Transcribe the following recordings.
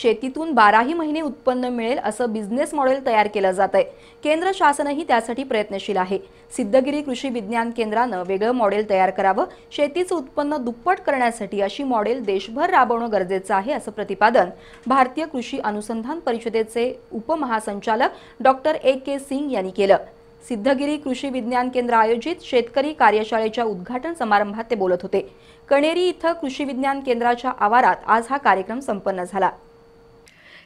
शेतीतून बाराही महिने उत्पन्न मिळेल असं बिझनेस मॉडेल तयार केलं जात आहे केंद्र शासनही त्यासाठी प्रयत्नशील आहे सिद्धगिरी कृषी विज्ञान केंद्रानं वेगळं मॉडेल तयार करावं शेतीचं उत्पन्न दुप्पट करण्यासाठी अशी मॉडेल देशभर राबवणं गरजेचं आहे असं प्रतिपादन भारतीय कृषी अनुसंधान परिषदेचे उपमहासंचालक डॉक्टर ए के सिंग यांनी केलं सिद्धगिरी कृषी विज्ञान केंद्र आयोजित शेतकरी कार्यशाळेच्या उद्घाटन समारंभात ते बोलत होते कणेरी इथं कृषी विज्ञान केंद्राच्या आवारात आज हा कार्यक्रम संपन्न झाला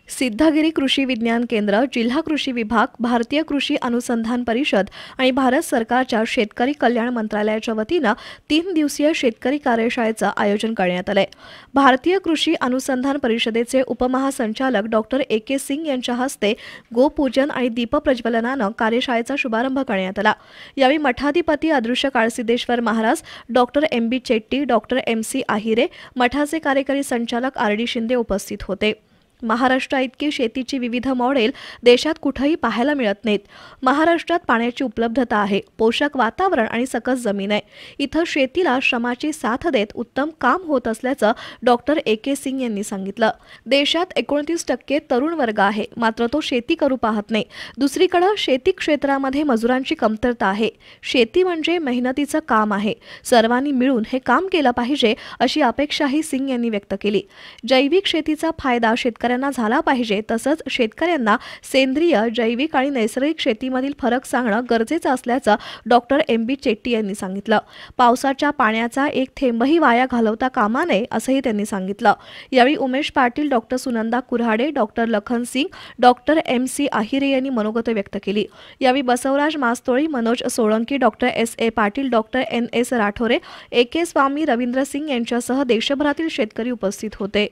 सिद्धागिरी कृषी विज्ञान केंद्र जिल्हा कृषी विभाग भारतीय कृषी अनुसंधान परिषद आणि भारत सरकारच्या शेतकरी कल्याण मंत्रालयाच्या वतीनं तीन दिवसीय शेतकरी कार्यशाळेचं आयोजन करण्यात आलंय भारतीय कृषी अनुसंधान परिषदेचे उपमहासंचालक डॉक्टर ए के सिंग यांच्या हस्ते गोपूजन आणि दीपप्रज्वलनानं कार्यशाळेचा शुभारंभ करण्यात आला यावेळी मठाधिपती Adrushya Kalsiddheshwar Maharaj doctor M B Chetty doctor M C Ahire मठाचे कार्यकारी संचालक आर डी शिंदे उपस्थित होते महाराष्ट्रा इतकी शेतीची विविध मॉडेल देशात कुठेही पाहायला मिळत नाहीत महाराष्ट्रात पाण्याची उपलब्धता आहे पोषक वातावरण आणि सकस जमीन आहे इथं शेतीला श्रमाची साथ देत उत्तम काम होत असल्याचं डॉक्टर ए के सिंग यांनी सांगितलं देशात एकोणतीस टक्के तरुण वर्ग आहे मात्र तो शेती करू पाहत नाही दुसरीकडं शेती क्षेत्रामध्ये मजुरांची कमतरता आहे शेती म्हणजे मेहनतीचं काम आहे सर्वांनी मिळून हे काम केलं पाहिजे अशी अपेक्षाही सिंग यांनी व्यक्त केली जैविक शेतीचा फायदा शेतकरी शेतकऱ्यांना झाला पाहिजे तसंच शेतकऱ्यांना सेंद्रिय जैविक आणि नैसर्गिक शेतीमधील फरक सांगणं गरजेचं असल्याचं डॉक्टर एम बी चेट्टी यांनी सांगितलं पावसाच्या पाण्याचा एक थेंबही वाया घालवता कामा नये असंही त्यांनी सांगितलं यावेळी Umesh Patil doctor Sunanda Kurhade doctor Lakhan Singh doctor M C Ahire यांनी मनोगत व्यक्त केली यावेळी Basavaraj Mastoli Manoj Solanki doctor S A Patil doctor N S Rathore A K Swami Ravindra Singh यांच्यासह देशभरातील शेतकरी उपस्थित होते